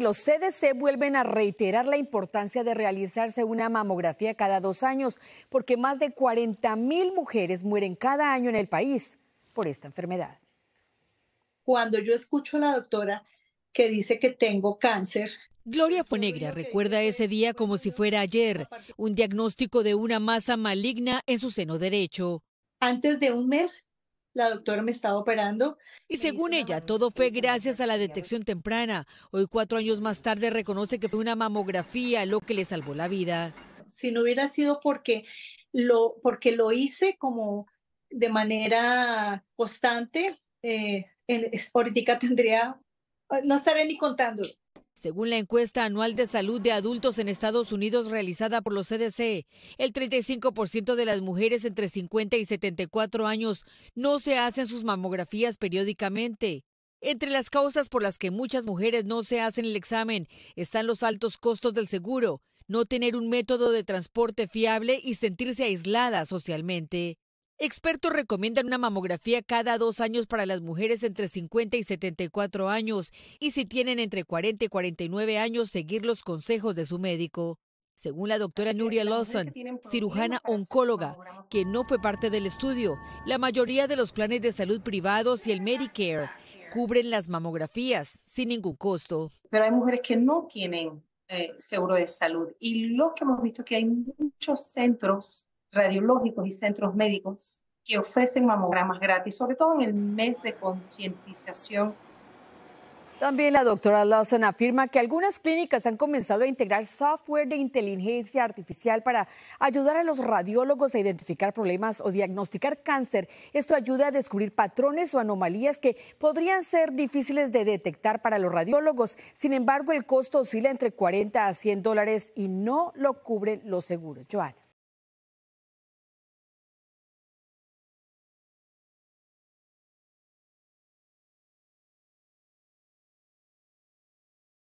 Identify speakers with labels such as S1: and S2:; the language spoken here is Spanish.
S1: los CDC vuelven a reiterar la importancia de realizarse una mamografía cada dos años, porque más de 40 mil mujeres mueren cada año en el país por esta enfermedad. Cuando yo escucho a la doctora que dice que tengo cáncer, Gloria Fonegra recuerda ese día como si fuera ayer, un diagnóstico de una masa maligna en su seno derecho. Antes de un mes la doctora me estaba operando. Y según ella, todo fue gracias a la detección temprana. Hoy, cuatro años más tarde, reconoce que fue una mamografía lo que le salvó la vida. Si no hubiera sido
S2: porque lo, porque lo hice como de manera constante, eh, ahorita tendría, no estaré ni contándolo.
S1: Según la encuesta anual de salud de adultos en Estados Unidos realizada por los CDC, el 35% de las mujeres entre 50 y 74 años no se hacen sus mamografías periódicamente. Entre las causas por las que muchas mujeres no se hacen el examen están los altos costos del seguro, no tener un método de transporte fiable y sentirse aislada socialmente. Expertos recomiendan una mamografía cada dos años para las mujeres entre 50 y 74 años y si tienen entre 40 y 49 años, seguir los consejos de su médico. Según la doctora Nuria Lawson, cirujana oncóloga, que no fue parte del estudio, la mayoría de los planes de salud privados y el Medicare cubren las mamografías sin ningún costo. Pero hay mujeres que no tienen eh, seguro de salud y lo que hemos visto es que hay muchos
S3: centros radiológicos y centros médicos que ofrecen mamogramas gratis, sobre todo en el mes de concientización.
S1: También la doctora Lawson afirma que algunas clínicas han comenzado a integrar software de inteligencia artificial para ayudar a los radiólogos a identificar problemas o diagnosticar cáncer. Esto ayuda a descubrir patrones o anomalías que podrían ser difíciles de detectar para los radiólogos. Sin embargo, el costo oscila entre 40 a 100 dólares y no lo cubren los seguros. Joana.